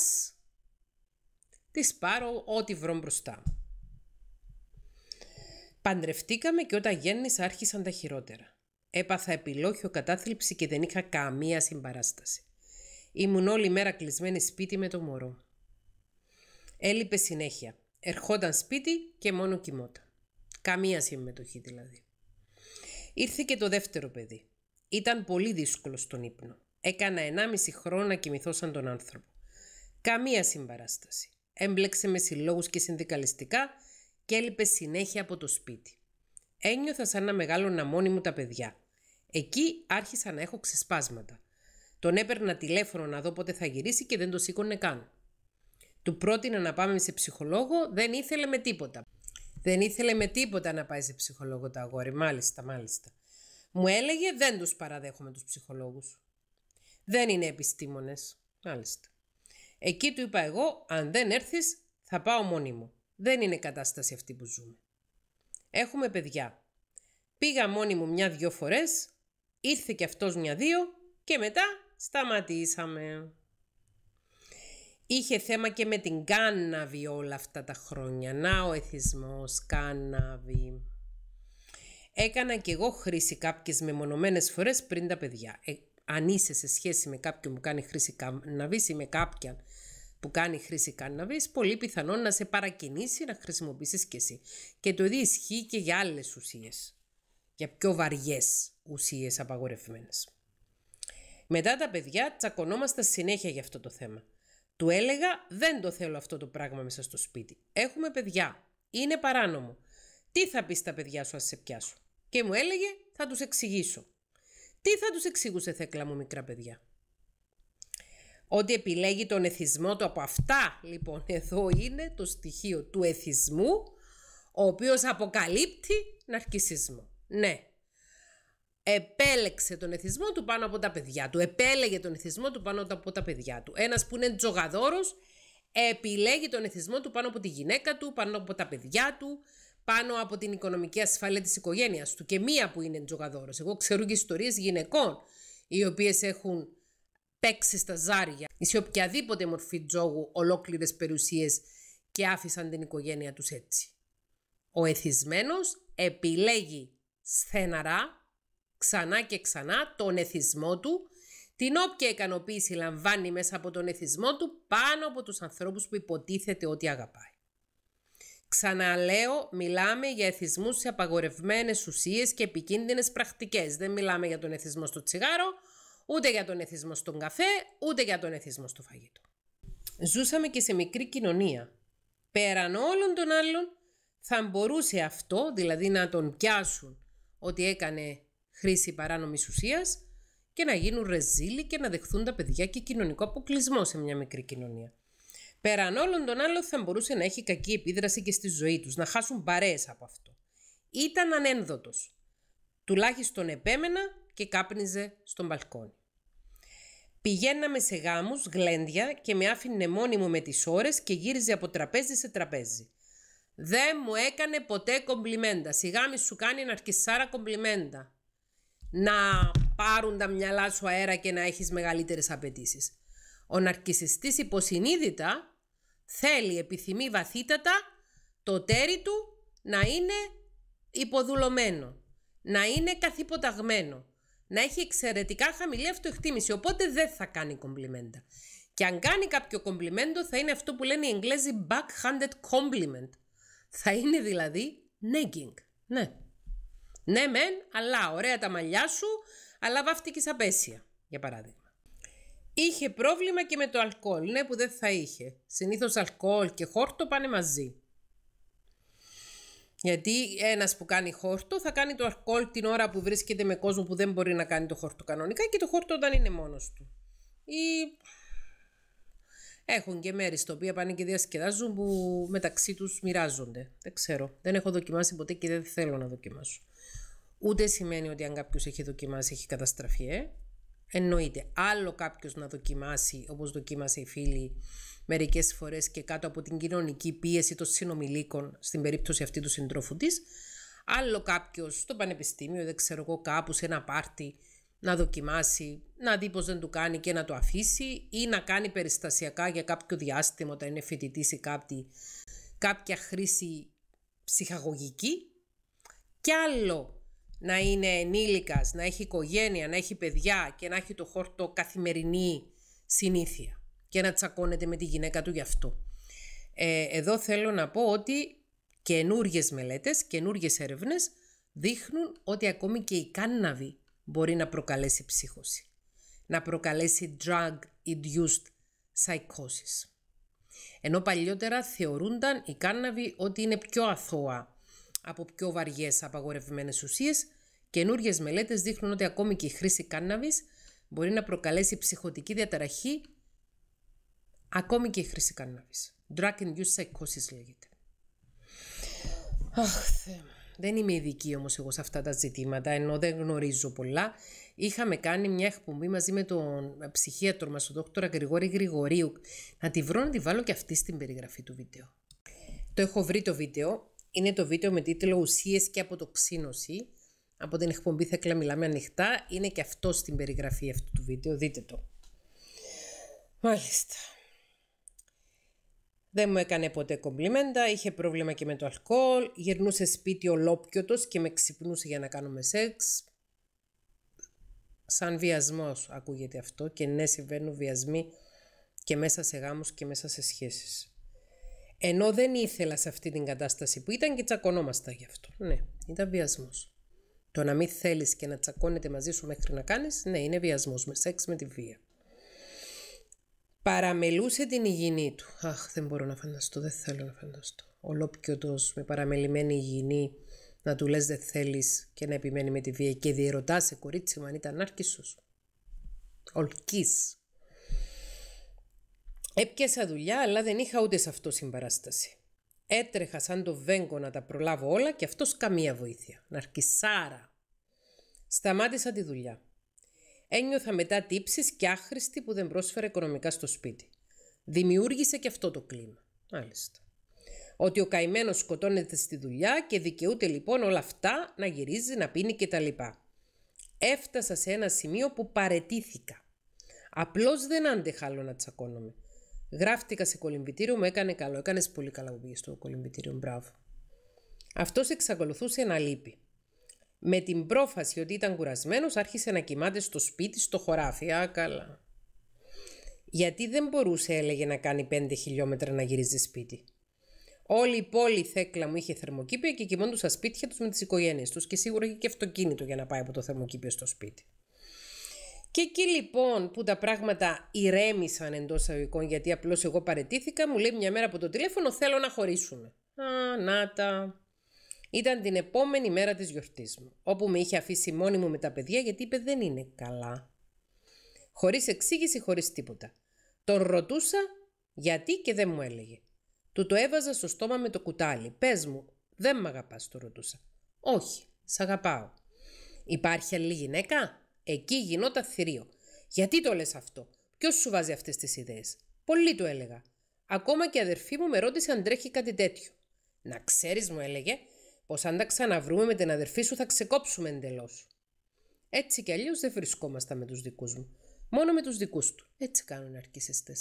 της πάρω ό,τι βρω μπροστά μου. Παντρευτήκαμε και όταν γέννησα άρχισαν τα χειρότερα. Έπαθα επιλόχιο κατάθλιψη και δεν είχα καμία συμπαράσταση. Ήμουν όλη μέρα κλεισμένη σπίτι με το μωρό. Έλειπε συνέχεια. Ερχόταν σπίτι και μόνο κοιμόταν. Καμία συμμετοχή δηλαδή. Ήρθε και το δεύτερο παιδί. Ήταν πολύ δύσκολο στον ύπνο. Έκανα 1,5 χρόνο να κοιμηθώ σαν τον άνθρωπο. Καμία συμπαράσταση. Έμπλεξε με συλλόγους και συνδικαλιστικά και έλειπε συνέχεια από το σπίτι. Ένιωθα σαν να μεγάλωνα μόνη μου τα παιδιά. Εκεί άρχισα να έχω ξεσπάσματα. Τον έπαιρνα τηλέφωνο να δω πότε θα γυρίσει και δεν το σήκωνε καν. Του πρότεινα να πάμε σε ψυχολόγο, δεν ήθελε με τίποτα. Δεν ήθελε με τίποτα να πάει σε ψυχολόγο το αγόρι, μάλιστα, μάλιστα. Μου έλεγε δεν τους παραδέχομαι τους ψυχολόγους. Δεν είναι επιστήμονες, μάλιστα. Εκεί του είπα εγώ, αν δεν έρθεις θα πάω μόνη μου. Δεν είναι κατάσταση αυτή που ζούμε. Έχουμε παιδιά. Πήγα μόνη μου μια-δυο φορές, Ήρθε και αυτός μια-δύο και μετά σταματήσαμε. Είχε θέμα και με την κάναβη όλα αυτά τα χρόνια. Να ο εθισμός, κάναβη. Έκανα και εγώ χρήση κάποιες μεμονωμένες φορές πριν τα παιδιά. Ε, αν είσαι σε σχέση με κάποιον που κάνει χρήση κάναβης ή με κάποιον που κάνει χρήση κάναβης, πολύ πιθανόν να σε παρακινήσει να χρησιμοποιήσεις και εσύ. Και το ίδιο ισχύει και για άλλες ουσίες, για πιο βαριές ουσίες απαγορευμένες. Μετά τα παιδιά τσακωνόμαστε συνέχεια για αυτό το θέμα. Του έλεγα δεν το θέλω αυτό το πράγμα μέσα στο σπίτι. Έχουμε παιδιά. Είναι παράνομο. Τι θα πεις στα παιδιά σου ας σε πιάσω. Και μου έλεγε θα τους εξηγήσω. Τι θα τους εξηγούσε θέκλα μου μικρά παιδιά. Ότι επιλέγει τον εθισμό του από αυτά λοιπόν εδώ είναι το στοιχείο του εθισμού ο οποίος αποκαλύπτει ναρκισισμό. Ναι, επέλεξε τον εθισμό του πάνω από τα παιδιά του. Επέλεγε τον εθισμό του πάνω από τα παιδιά του. Ένας που είναι τζογαδόρος επιλέγει τον εθισμό του πάνω από τη γυναίκα του, πάνω από τα παιδιά του, πάνω από την οικονομική ασφάλεια της οικογένειας του. Και μία που είναι τζογαδόρος. Εγώ ξέρω και ιστορίες γυναικών οι οποίες έχουν παίξει στα ζάρια ή σε οποιαδήποτε μορφή τζόγου ολόκληρες περιουσίες και άφησαν την οικογένεια τους έτσι. Ο εθισμένος επιλέγει στεναρά ξανά και ξανά τον εθισμό του, την όποια ικανοποίηση λαμβάνει μέσα από τον εθισμό του πάνω από τους ανθρώπους που υποτίθεται ότι αγαπάει. Ξαναλέω, μιλάμε για εθισμούς σε απαγορευμένες ουσίες και επικίνδυνες πρακτικές. Δεν μιλάμε για τον εθισμό στο τσιγάρο, ούτε για τον εθισμό στον καφέ, ούτε για τον εθισμό στο φαγητό. Ζούσαμε και σε μικρή κοινωνία. Πέραν όλων των άλλων θα μπορούσε αυτό, δηλαδή να τον πιάσουν ότι έκανε χρήση παράνομης ουσίας και να γίνουν ρεζίλοι και να δεχθούν τα παιδιά και κοινωνικό αποκλεισμό σε μια μικρή κοινωνία. Πέραν όλων των άλλων θα μπορούσε να έχει κακή επίδραση και στη ζωή τους, να χάσουν παρέες από αυτό. Ήταν ανένδοτος. Τουλάχιστον επέμενα και κάπνιζε στον μπαλκόνι. Πηγαίναμε σε γάμους, γλέντια και με άφηνε μόνιμο με τις ώρες και γύριζε από τραπέζι σε τραπέζι. Δεν μου έκανε ποτέ κομπλιμέντα. Σιγά μη σου κάνει να κομπλιμέντα να πάρουν τα μυαλά σου αέρα και να έχεις μεγαλύτερες απαιτήσεις. Ο ναρκισιστής υποσυνείδητα θέλει, επιθυμεί βαθύτατα το τέρι του να είναι υποδουλωμένο, να είναι καθυποταγμένο, να έχει εξαιρετικά χαμηλή αυτοεκτίμηση, οπότε δεν θα κάνει κομπλιμέντα. Και αν κάνει κάποιο κομπλιμέντο θα είναι αυτό που λένε οι Εγγλέζοι backhanded compliment. Θα είναι δηλαδή nagging. Ναι. Ναι, μεν, αλλά ωραία τα μαλλιά σου, αλλά βάφτηκε απέσια, για παράδειγμα. Είχε πρόβλημα και με το αλκοόλ. Ναι, που δεν θα είχε. Συνήθως αλκοόλ και χόρτο πάνε μαζί. Γιατί ένας που κάνει χόρτο θα κάνει το αλκοόλ την ώρα που βρίσκεται με κόσμο που δεν μπορεί να κάνει το χόρτο κανονικά και το χόρτο όταν είναι μόνος του. Ή... Έχουν και μέρη στο οποία πάνε και διασκεδάζουν που μεταξύ τους μοιράζονται. Δεν ξέρω. Δεν έχω δοκιμάσει ποτέ και δεν θέλω να δοκιμάσω. Ούτε σημαίνει ότι αν κάποιος έχει δοκιμάσει, έχει καταστραφεί. Ε. Εννοείται. Άλλο κάποιος να δοκιμάσει, όπως δοκίμασε η φίλη, μερικές φορές και κάτω από την κοινωνική πίεση των συνομιλίκων, στην περίπτωση αυτή του συντρόφου της. Άλλο κάποιος στο πανεπιστήμιο, δεν ξέρω εγώ, κάπου σε ένα πάρτι, να δοκιμάσει, να δει πω δεν του κάνει και να το αφήσει ή να κάνει περιστασιακά για κάποιο διάστημα όταν είναι φοιτητής ή κάτι, κάποια χρήση ψυχαγωγική. Κι άλλο να είναι ενήλικας, να έχει οικογένεια, να έχει παιδιά και να έχει το χόρτο καθημερινή συνήθεια και να τσακώνεται με τη γυναίκα του γι' αυτό. Ε, εδώ θέλω να πω ότι καινούριε μελέτες, καινούριε έρευνες δείχνουν ότι ακόμη και η κάναβη μπορεί να προκαλέσει ψύχωση, να προκαλέσει drug-induced psychosis. Ενώ παλιότερα θεωρούνταν η κάναβη ότι είναι πιο αθώα από πιο βαριές απαγορευμένες ουσίες καινούριε μελέτες δείχνουν ότι ακόμη και η χρήση κάναβης μπορεί να προκαλέσει ψυχοτική διαταραχή, ακόμη και η χρήση κάναβης. Drug use psychosis λέγεται. Αχ, Θεέ δεν είμαι ειδική όμως εγώ σε αυτά τα ζητήματα, ενώ δεν γνωρίζω πολλά. Είχαμε κάνει μια εκπομπή μαζί με τον ψυχίατρο μας, τον δόκτωρα Γρηγόρη Γρηγορίου. Να τη βρω να τη βάλω και αυτή στην περιγραφή του βίντεο. Το έχω βρει το βίντεο, είναι το βίντεο με τίτλο Ουσίες και αποτοξίνωση. Από την εκπομπή «Θα Μιλάμε Ανοιχτά. Είναι και αυτό στην περιγραφή αυτού του βίντεο. Δείτε το. Μάλιστα. Δεν μου έκανε ποτέ κομπλιμέντα, είχε πρόβλημα και με το αλκοόλ, γυρνούσε σπίτι ολόπιωτος και με ξυπνούσε για να κάνουμε σεξ. Σαν βιασμός ακούγεται αυτό και ναι συμβαίνουν βιασμοί και μέσα σε γάμους και μέσα σε σχέσεις. Ενώ δεν ήθελα σε αυτή την κατάσταση που ήταν και τσακωνόμαστε γι' αυτό. Ναι, ήταν βιασμός. Το να μην θέλεις και να τσακώνεται μαζί σου μέχρι να κάνεις, ναι, είναι βιασμός. Με σεξ με τη βία. Παραμελούσε την υγιεινή του. Αχ, δεν μπορώ να φανταστώ, δεν θέλω να φανταστώ. Ολόπιωτος με παραμελημένη υγιεινή να του λες δεν θέλεις και να επιμένει με τη βία και διερωτάς σε κορίτσι μου αν ήταν σου. Ολκής. Έπιασα δουλειά, αλλά δεν είχα ούτε σε αυτό συμπαράσταση. Έτρεχα σαν το βέγκο να τα προλάβω όλα και αυτός καμία βοήθεια. Ναρκισάρα. Σταμάτησα τη δουλειά. Ένιωθα μετά τύψεις και άχρηστη που δεν πρόσφερε οικονομικά στο σπίτι. Δημιούργησε και αυτό το κλίμα. Μάλιστα. Ότι ο καημένος σκοτώνεται στη δουλειά και δικαιούται λοιπόν όλα αυτά να γυρίζει, να πίνει κτλ. Έφτασα σε ένα σημείο που παρετήθηκα. Απλώς δεν άντεχα άλλο να τσακώνομαι. Γράφτηκα σε κολυμπητήριο, μου έκανε καλό. Έκανες πολύ καλά που πήγες στο κολυμπητήριο. Μπράβο. Αυτός εξακολουθούσε να λείπει. Με την πρόφαση ότι ήταν κουρασμένος, άρχισε να κοιμάται στο σπίτι, στο χωράφι. Α, καλά. Γιατί δεν μπορούσε, έλεγε, να κάνει 5 χιλιόμετρα να γυρίζει σπίτι. Όλη η πόλη Θέκλα μου είχε θερμοκήπια και κοιμώντουσα σπίτια τους με τις οικογένειες τους και σίγουρα είχε και αυτοκίνητο για να πάει από το θερμοκήπιο στο σπίτι. Και εκεί λοιπόν που τα πράγματα ηρέμησαν εντός αγωγικών, γιατί απλώς εγώ παρετήθηκα, μου λέει μια μέρα από το τηλέφωνο: Θέλω να χωρίσουμε. Α, να τα. Ήταν την επόμενη μέρα της γιορτής μου, όπου με είχε αφήσει μόνη μου με τα παιδιά γιατί είπε δεν είναι καλά. Χωρίς εξήγηση, χωρίς τίποτα. Τον ρωτούσα γιατί και δεν μου έλεγε. Του το έβαζα στο στόμα με το κουτάλι. Πες μου, δεν μ' αγαπάς του ρωτούσα. Όχι, σ' αγαπάω. Υπάρχει άλλη γυναίκα? Εκεί γινόταν θηρίο. Γιατί το λες αυτό, Ποιος σου βάζει αυτές τις ιδέες. Πολύ του έλεγα. Ακόμα και η αδερφή μου με ρώτησε αν τρέχει κάτι τέτοιο. Να ξέρεις, μου έλεγε, πως αν τα ξαναβρούμε με την αδερφή σου θα ξεκόψουμε εντελώς. Έτσι κι αλλιώς δεν βρισκόμασταν με τους δικούς μου. Μόνο με τους δικούς του. Έτσι κάνουν οι αρκίσιστε.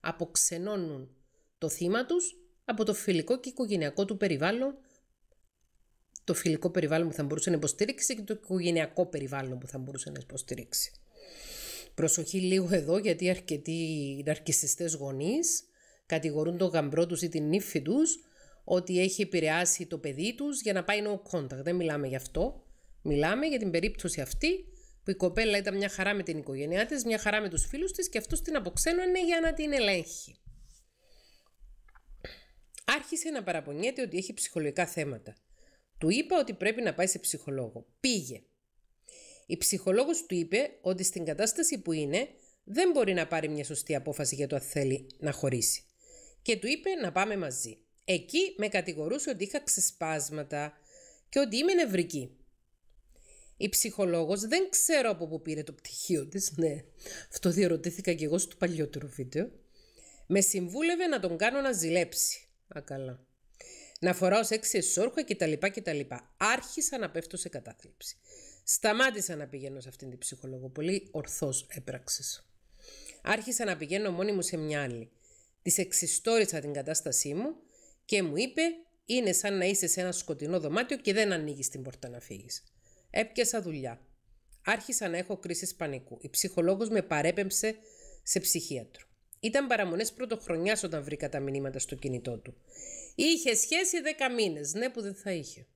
Αποξενώνουν το θύμα τους από το φιλικό και οικογενειακό του περιβάλλον το φιλικό περιβάλλον που θα μπορούσε να υποστηρίξει και το οικογενειακό περιβάλλον που θα μπορούσε να υποστηρίξει. Προσοχή λίγο εδώ γιατί αρκετοί ναρκισιστές γονείς κατηγορούν τον γαμπρό τους ή την ύφη τους ότι έχει επηρεάσει το παιδί τους για να πάει no contact. Δεν μιλάμε γι' αυτό. Μιλάμε για την περίπτωση αυτή που η κοπέλα ήταν μια χαρά με την οικογένειά της, μια χαρά με τους φίλους της και αυτός την αποξένωνε για να την ελέγχει. Άρχισε να παραπονιέται ότι έχει ψυχολογικά θέματα. Του είπα ότι πρέπει να πάει σε ψυχολόγο. Πήγε. Η ψυχολόγος του είπε ότι στην κατάσταση που είναι δεν μπορεί να πάρει μια σωστή απόφαση για το αν θέλει να χωρίσει. Και του είπε να πάμε μαζί. Εκεί με κατηγορούσε ότι είχα ξεσπάσματα και ότι είμαι νευρική. Η ψυχολόγος δεν ξέρω από πού πήρε το πτυχίο της, ναι. Αυτό διαρωτήθηκα και εγώ στο παλιότερο βίντεο. Με συμβούλευε να τον κάνω να ζηλέψει. Α, να φοράω λοιπά και κτλ. κτλ. Άρχισα να πέφτω σε κατάθλιψη. Σταμάτησα να πηγαίνω σε αυτήν την ψυχολόγο. Πολύ ορθώς έπραξε. Άρχισα να πηγαίνω μόνη μου σε μια άλλη. Της εξιστόρισα την κατάστασή μου και μου είπε: Είναι σαν να είσαι σε ένα σκοτεινό δωμάτιο και δεν ανοίγεις την πόρτα να φύγεις. Έπιασα δουλειά. Άρχισα να έχω κρίσεις πανικού. Η ψυχολόγος με παρέπεμψε σε ψυχίατρο. Ήταν παραμονές πρωτοχρονιά όταν βρήκα τα μηνύματα στο κινητό του. Είχε σχέση 10 μήνες. ναι που δεν θα είχε.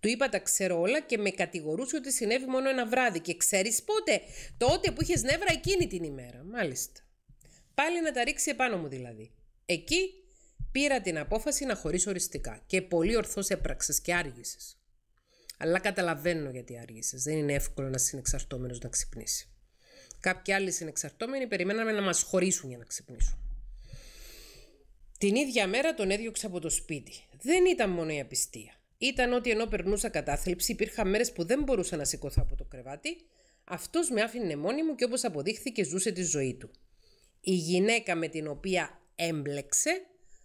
Του είπα τα ξέρω όλα και με κατηγορούσε ότι συνέβη μόνο ένα βράδυ. Και ξέρεις πότε, τότε που είχες νεύρα εκείνη την ημέρα. Μάλιστα. Πάλι να τα ρίξει επάνω μου δηλαδή. Εκεί πήρα την απόφαση να χωρίσω οριστικά και πολύ ορθώς έπραξες και άργησες. Αλλά καταλαβαίνω γιατί άργησες. Δεν είναι εύκολο να συνεξαρτώμενος να ξυπνήσει. Κάποιοι άλλοι συνεξαρτώμενοι περιμέναμε να μας χωρίσουν για να ξυπνήσουν. Την ίδια μέρα τον έδιωξα από το σπίτι. Δεν ήταν μόνο η απιστία. Ήταν ότι ενώ περνούσα κατάθλιψη, υπήρχαν μέρες που δεν μπορούσα να σηκωθώ από το κρεβάτι, αυτός με άφηνε μόνη μου και όπως αποδείχθηκε, ζούσε τη ζωή του. Η γυναίκα με την οποία έμπλεξε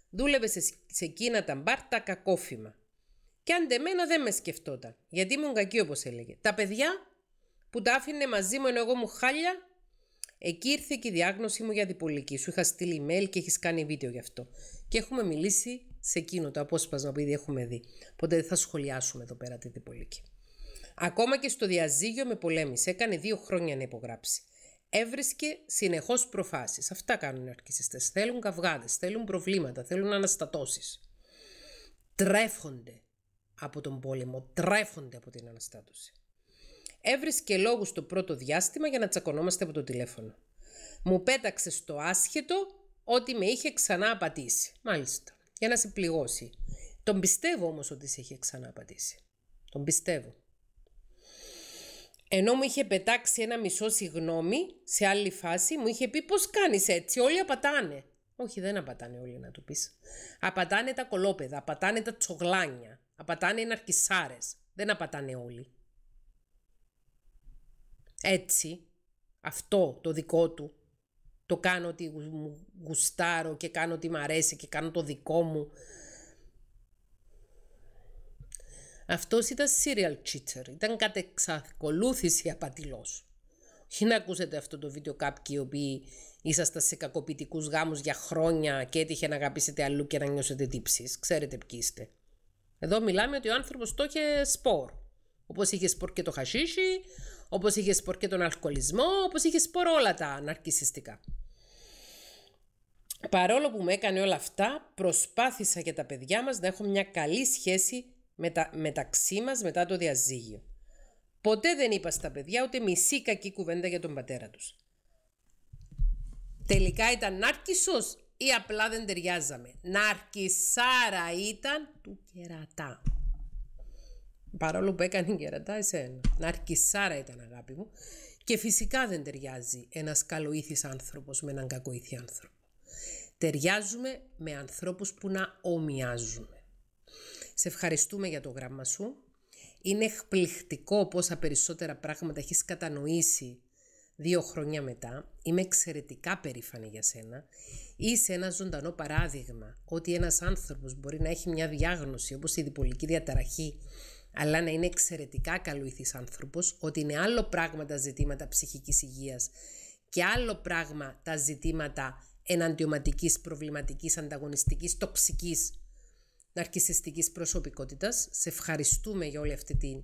δούλευε σε, σε εκείνα τα μπαρ κακόφημα. Και αν δεν με σκεφτόταν, γιατί ήμουν κακή όπως έλεγε. Τα παιδιά που τα άφηνε μαζί μου ενώ εγώ μου χάλια, Εκεί ήρθε και η διάγνωσή μου για διπολική. Σου είχα στείλει email και έχεις κάνει βίντεο γι' αυτό. Και έχουμε μιλήσει σε εκείνο το απόσπασμα που ήδη έχουμε δει. Οπότε δεν θα σχολιάσουμε εδώ πέρα τη διπολική. Ακόμα και στο διαζύγιο με πολέμησε. Έκανε δύο χρόνια να υπογράψει. Έβρισκε συνεχώς προφάσεις. Αυτά κάνουν οι αρκισιστές. Θέλουν καυγάδες, θέλουν προβλήματα, θέλουν αναστατώσεις. Τρέφονται από τον πόλεμο, τρέφονται από την αναστάτωση έβρισκε λόγους το πρώτο διάστημα για να τσακωνόμαστε από το τηλέφωνο. Μου πέταξε στο άσχετο ότι με είχε ξανά απατήσει. Μάλιστα. Για να σε πληγώσει. Τον πιστεύω όμως ότι σε είχε ξανά απατήσει. Τον πιστεύω. Ενώ μου είχε πετάξει ένα μισό συγγνώμη σε άλλη φάση, μου είχε πει πώς κάνεις έτσι, όλοι απατάνε. Όχι, δεν απατάνε όλοι να του πεις. Απατάνε τα κολόπεδα, απατάνε τα τσογλάνια, απατάνε οι Δεν απατάνε όλοι έτσι, αυτό το δικό του, το κάνω ότι μου γουστάρω και κάνω ότι μ' αρέσει και κάνω το δικό μου. Αυτός ήταν serial cheater, ήταν κατ' εξακολούθηση απατηλός. Όχι να ακούσετε αυτό το βίντεο κάποιοι οι οποίοι ήσασταν σε κακοποιητικούς γάμους για χρόνια και έτυχε να αγαπήσετε αλλού και να νιώσετε τύψεις. Ξέρετε ποιοι είστε. Εδώ μιλάμε ότι ο άνθρωπος το είχε σπορ. Όπως είχε σπορ και το χασίσι, Όπως είχες σπορ και τον αλκοολισμό, όπως είχες σπορ όλα τα ναρκιστικά. Παρόλο που με έκανε όλα αυτά, προσπάθησα και τα παιδιά μας να έχουν μια καλή σχέση μεταξύ μας μετά το διαζύγιο. Ποτέ δεν είπα στα παιδιά ούτε μισή κακή κουβέντα για τον πατέρα τους. Τελικά ήταν νάρκισσος ή απλά δεν ταιριάζαμε. Ναρκισάρα ήταν του κερατά. Παρόλο που έκανε γερατά εσένα. Σάρα ήταν αγάπη μου. Και φυσικά δεν ταιριάζει ένας καλοήθης άνθρωπος με έναν κακοήθη άνθρωπο. Ταιριάζουμε με ανθρώπους που να ομοιάζουμε. Σε ευχαριστούμε για το γράμμα σου. Είναι εκπληκτικό πόσα περισσότερα πράγματα έχεις κατανοήσει δύο χρόνια μετά. Είμαι εξαιρετικά περήφανη για σένα. Είσαι ένα ζωντανό παράδειγμα ότι ένας άνθρωπος μπορεί να έχει μια διάγνωση όπως η διπολική διαταραχή αλλά να είναι εξαιρετικά καλοήθης άνθρωπος, ότι είναι άλλο πράγμα τα ζητήματα ψυχικής υγείας και άλλο πράγμα τα ζητήματα εναντιωματικής, προβληματικής, ανταγωνιστικής, τοξικής, ναρκισιστικής προσωπικότητας. Σε ευχαριστούμε για όλη αυτή τη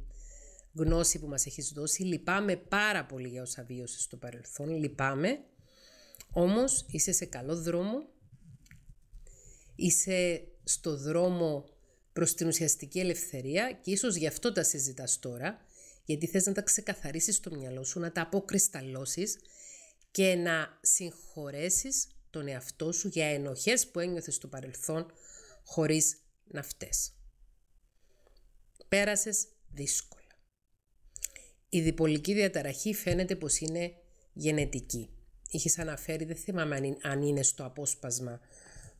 γνώση που μας έχεις δώσει. Λυπάμαι πάρα πολύ για όσα βίωσες στο παρελθόν. Λυπάμαι. Όμως είσαι σε καλό δρόμο. Είσαι στο δρόμο προς την ουσιαστική ελευθερία και ίσως γι' αυτό τα συζητάς τώρα, γιατί θες να τα ξεκαθαρίσεις στο μυαλό σου, να τα αποκρισταλώσεις και να συγχωρέσεις τον εαυτό σου για ενοχές που ένιωθες στο παρελθόν χωρίς να φταίς. Πέρασες δύσκολα. Η διπολική διαταραχή φαίνεται πως είναι γενετική. Είχες αναφέρει, δεν θυμάμαι αν είναι στο απόσπασμα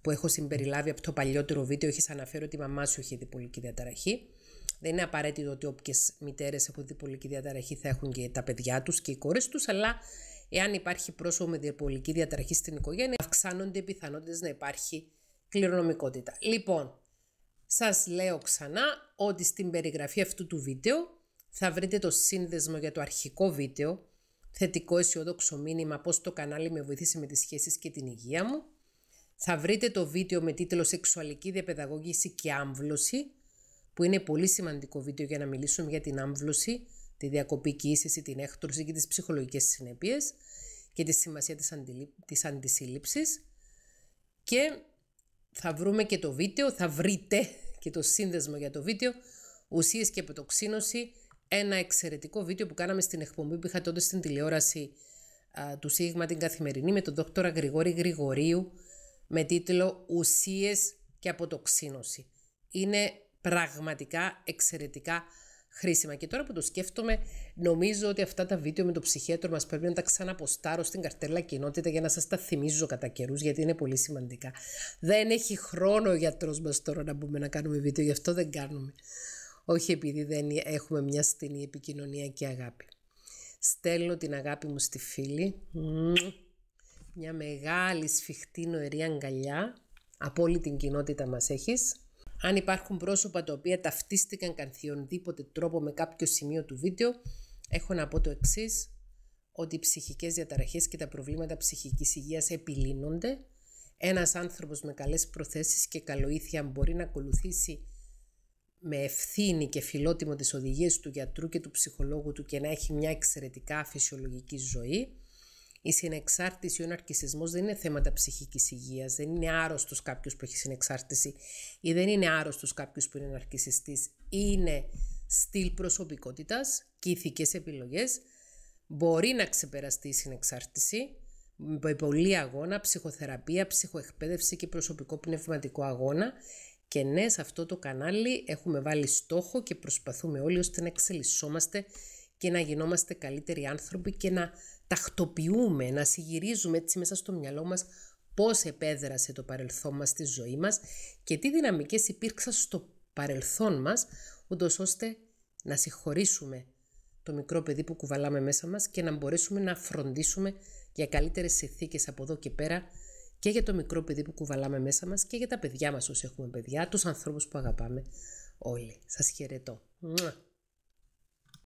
που έχω συμπεριλάβει από το παλιότερο βίντεο, έχει αναφέρει ότι η μαμά σου έχει διπολική διαταραχή. Δεν είναι απαραίτητο ότι όποιες μητέρες έχουν διπολική διαταραχή θα έχουν και τα παιδιά τους και οι κόρες τους, αλλά εάν υπάρχει πρόσωπο με διπολική διαταραχή στην οικογένεια, αυξάνονται οι πιθανότητες να υπάρχει κληρονομικότητα. Λοιπόν, σας λέω ξανά ότι στην περιγραφή αυτού του βίντεο θα βρείτε το σύνδεσμο για το αρχικό βίντεο, θετικό αισιόδοξο μήνυμα πώς το κανάλι με βοηθήσει με τις σχέσεις και την υγεία μου, θα βρείτε το βίντεο με τίτλο «Σεξουαλική διαπαιδαγώγηση και άμβλωση» που είναι πολύ σημαντικό βίντεο για να μιλήσουμε για την άμβλωση, τη διακοπή κοίησης ή την έκτρωση και τις ψυχολογικές συνέπειες και τη σημασία της, της αντισύλληψης. Και θα βρούμε και το βίντεο, θα βρείτε και το σύνδεσμο για το βίντεο, ουσίες και Επιτοξίνωση», ένα εξαιρετικό βίντεο που κάναμε στην εκπομπή που είχα τότε στην τηλεόραση του ΣΥΓΜΑ την καθημερινή με τον δόκτωρα Γρηγόρη Γρηγορίου, με τίτλο «Ουσίες και αποτοξίνωση». Είναι πραγματικά εξαιρετικά χρήσιμα. Και τώρα που το σκέφτομαι, νομίζω ότι αυτά τα βίντεο με το ψυχίατρο μας πρέπει να τα ξαναποστάρω στην καρτέλα κοινότητα για να σας τα θυμίζω κατά καιρούς, γιατί είναι πολύ σημαντικά. Δεν έχει χρόνο ο γιατρός μας τώρα να μπούμε να κάνουμε βίντεο, γι' αυτό δεν κάνουμε. Όχι επειδή δεν έχουμε μια στενή επικοινωνία και αγάπη. Στέλνω την αγάπη μου στη φίλη μια μεγάλη σφιχτή νοερή αγκαλιά από όλη την κοινότητα μας έχεις. Αν υπάρχουν πρόσωπα τα οποία ταυτίστηκαν καθιονδήποτε τρόπο με κάποιο σημείο του βίντεο, έχω να πω το εξής ότι οι ψυχικές διαταραχές και τα προβλήματα ψυχικής υγείας επιλύνονται. Ένας άνθρωπος με καλές προθέσεις και καλοήθεια μπορεί να ακολουθήσει με ευθύνη και φιλότιμο τις οδηγίες του γιατρού και του ψυχολόγου του και να έχει μια εξαιρετικά φυσιολογική ζωή. Η συνεξάρτηση, ο ναρκισισμός δεν είναι θέματα ψυχικής υγείας. δεν είναι αρρωστο καποιο που έχει συνεξάρτηση ή δεν είναι άρρωστος κάποιος που είναι ναρκισιστής. Είναι στυλ προσωπικότητας και ηθικές επιλογές. Μπορεί να ξεπεραστεί η συνεξάρτηση αρρωστο κάποιο πολύ αγώνα, ψυχοθεραπεία, προσωπικότητα και ηθικε επιλογέ. μπορει να ξεπεραστει η πνευματικό αγώνα. Και ναι, σε αυτό το κανάλι έχουμε βάλει στόχο και προσπαθούμε όλοι ώστε να εξελισσόμαστε και να γινόμαστε καλύτεροι άνθρωποι και να τακτοποιούμε, να συγυρίζουμε έτσι μέσα στο μυαλό μας πώς επέδρασε το παρελθόν μας στη ζωή μας και τι δυναμικές υπήρξαν στο παρελθόν μας, ούτως ώστε να συγχωρήσουμε το μικρό παιδί που κουβαλάμε μέσα μας και να μπορέσουμε να φροντίσουμε για καλύτερες συνθήκες από εδώ και πέρα και για το μικρό παιδί που κουβαλάμε μέσα μας και για τα παιδιά μας όσοι έχουμε παιδιά, τους ανθρώπους που αγαπάμε όλοι. Σας χαιρετώ.